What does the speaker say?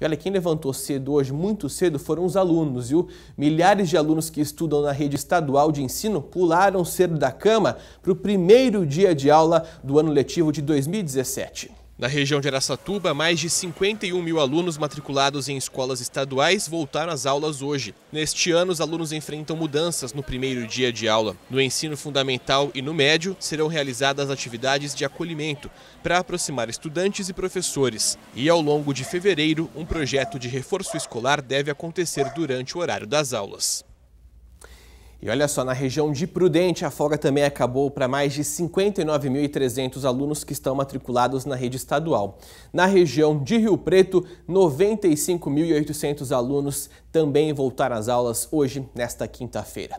E olha, quem levantou cedo hoje, muito cedo, foram os alunos, viu? Milhares de alunos que estudam na rede estadual de ensino pularam cedo da cama para o primeiro dia de aula do ano letivo de 2017. Na região de Araçatuba, mais de 51 mil alunos matriculados em escolas estaduais voltaram às aulas hoje. Neste ano, os alunos enfrentam mudanças no primeiro dia de aula. No ensino fundamental e no médio, serão realizadas atividades de acolhimento para aproximar estudantes e professores. E ao longo de fevereiro, um projeto de reforço escolar deve acontecer durante o horário das aulas. E olha só, na região de Prudente, a folga também acabou para mais de 59.300 alunos que estão matriculados na rede estadual. Na região de Rio Preto, 95.800 alunos também voltaram às aulas hoje, nesta quinta-feira.